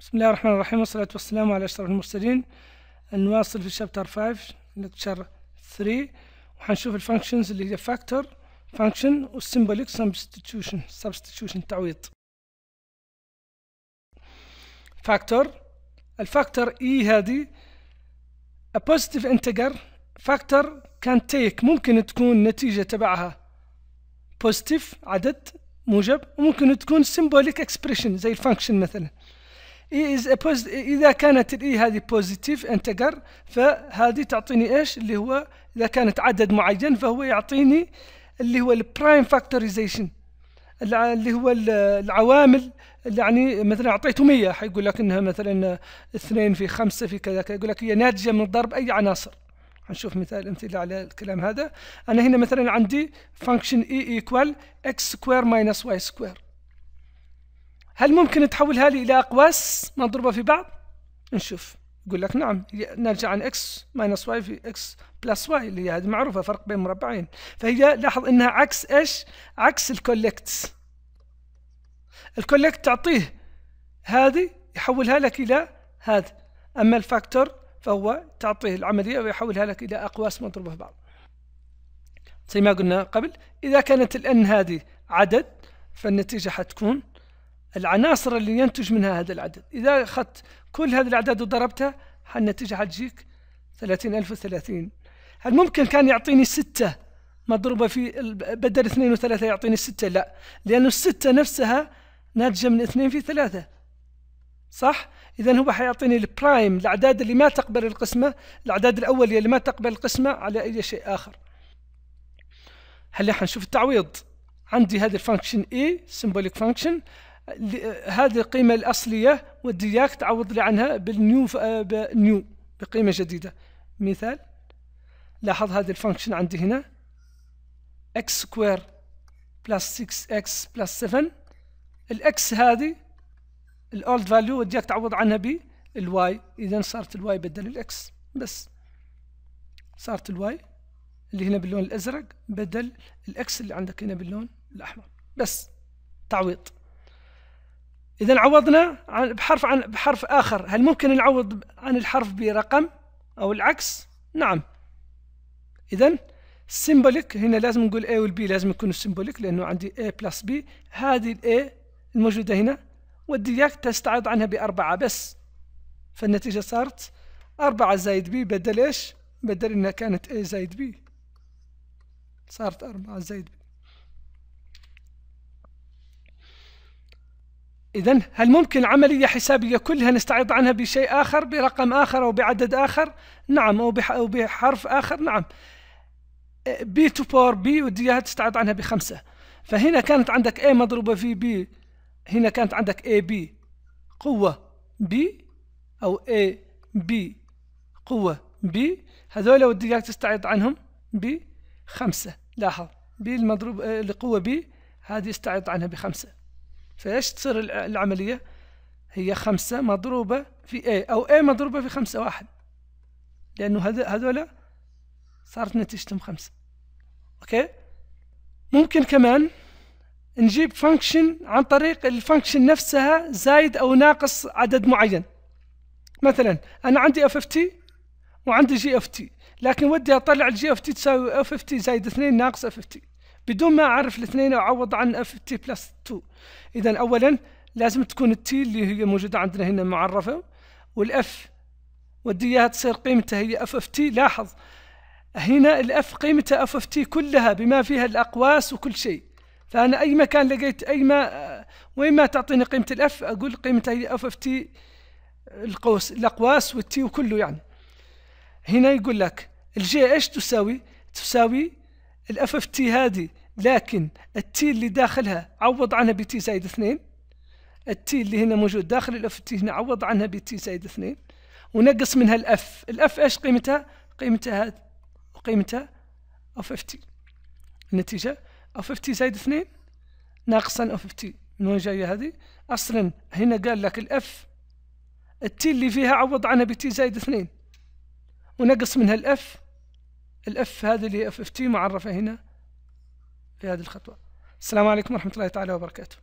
بسم الله الرحمن الرحيم والصلاة والسلام على أشرف المرسلين نواصل في شابتر 5 لكتشر 3 وحنشوف الفانكشنز اللي هي فاكتور فانكشن والسيمبوليك سبستيتيوشن سبستيتيوشن تعويض فاكتور الفاكتور اي e هذه بوزيتيف انتجر فاكتور كان تيك ممكن تكون نتيجة تبعها بوزيتيف عدد موجب وممكن تكون سيمبوليك اكسبريشن زي الفانكشن مثلا إيه، إذا كانت الإي هذه بوزيتيف انتجر فهذه تعطيني إيش اللي هو إذا كانت عدد معين فهو يعطيني اللي هو البرايم فاكتوريزيشن اللي هو العوامل اللي يعني مثلا اعطيته 100 حيقول لك انها مثلا 2 في 5 في كذا كذا يقول لك هي ناتجه من ضرب اي عناصر حنشوف مثال امثله على الكلام هذا انا هنا مثلا عندي فانكشن اي ايكوال اكس سكوير ماينس واي سكوير هل ممكن تحولها لي إلى أقواس مضروبة في بعض؟ نشوف يقول لك نعم نرجع عن اكس ماينس واي في اكس بلس واي اللي هي هذه معروفة فرق بين مربعين فهي لاحظ انها عكس ايش؟ عكس الكولكت الكولكت تعطيه هذه يحولها لك إلى هذا أما الفاكتور فهو تعطيه العملية ويحولها لك إلى أقواس مضروبة في بعض زي ما قلنا قبل إذا كانت الان هذه عدد فالنتيجة حتكون العناصر اللي ينتج منها هذا العدد إذا أخذت كل هذه الأعداد وضربتها النتيجة حتجيك 30030 هل ممكن كان يعطيني ستة مضروبة في بدل اثنين وثلاثة يعطيني ستة لا لأن الستة نفسها ناتجة من اثنين في ثلاثة صح؟ إذا هو حيعطيني البرايم الأعداد اللي ما تقبل القسمة الأعداد الأولية اللي ما تقبل القسمة على أي شيء آخر هلا حنشوف التعويض عندي هذا الفانكشن اي سيمبوليك فانكشن هذه القيمة الأصلية ودياك تعوض لي عنها بالنيو آه، بنيو بقيمة جديدة مثال لاحظ هذه الفانكشن عندي هنا x سكوير بلس 6x بلس 7 الاكس هذه الاولد فاليو وديك تعوض عنها بالواي اذا صارت الواي بدل الاكس بس صارت الواي اللي هنا باللون الازرق بدل الاكس اللي عندك هنا باللون الاحمر بس تعويض إذا عوضنا عن بحرف عن بحرف آخر هل ممكن نعوض عن الحرف برقم أو العكس؟ نعم إذا سيمبوليك هنا لازم نقول A والبي لازم يكونوا سيمبوليك لأنه عندي A بلس B هذه ال A الموجودة هنا والدياك تستعرض عنها بأربعة بس فالنتيجة صارت أربعة زائد B بدل إيش؟ بدل إنها كانت A زائد B صارت أربعة زائد B إذا هل ممكن عملية حسابية كلها نستعرض عنها بشيء آخر برقم آخر أو بعدد آخر؟ نعم أو بحرف آخر نعم بي تو باور بي وديها تستعرض عنها بخمسة فهنا كانت عندك A مضروبة في B هنا كانت عندك A B قوة B أو A B قوة B هذول إياك تستعرض عنهم بخمسة لاحظ B المضروب القوة B هذه استعرض عنها بخمسة فايش تصير العملية هي خمسة مضروبة في A أو A مضروبة في خمسة واحد لأنه هذولا صارت نتيجتهم خمسة أوكي ممكن كمان نجيب فانكشن عن طريق الفانكشن نفسها زايد أو ناقص عدد معين مثلا أنا عندي اف اف تي وعندي جي اف تي لكن ودي أطلع الجي اف تي تساوي اف اف تي زايد اثنين ناقص اف اف تي بدون ما أعرف الاثنين أعوض عن اف تي بلس 2 إذا أولا لازم تكون التي اللي هي موجودة عندنا هنا معرفة والاف ودي اياها تصير قيمتها هي اف اف تي لاحظ هنا الاف قيمتها اف اف تي كلها بما فيها الاقواس وكل شيء فانا اي مكان لقيت اي ما وين ما تعطيني قيمه الاف اقول قيمتها هي اف اف تي القوس الاقواس والتي وكله يعني هنا يقول لك الجي ايش تساوي تساوي الاف اف تي هذه لكن التي اللي داخلها عوض عنها بتي زائد اثنين التي اللي هنا موجود داخل الاف تي هنا عوض عنها بتي زائد اثنين ونقص منها الاف الاف ايش قيمتها قيمتها قيمتها اوف اف تي النتيجة اوف اف تي زائد اثنين ناقصا اوف اف تي من وين جاية هذه اصلا هنا قال لك الاف التي اللي فيها عوض عنها بتي زائد اثنين ونقص منها الاف الاف هذه اللي هي اف اف تي معرفة هنا هذه الخطوة السلام عليكم ورحمة الله تعالى وبركاته